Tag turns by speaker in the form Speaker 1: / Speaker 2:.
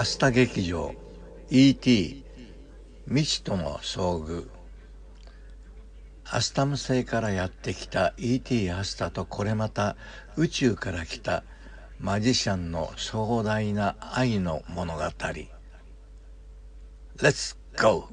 Speaker 1: 明日劇場 E.T. 未知との遭遇アスタム星からやってきた E.T. アスタとこれまた宇宙から来たマジシャンの壮大な愛の物語 Let's go!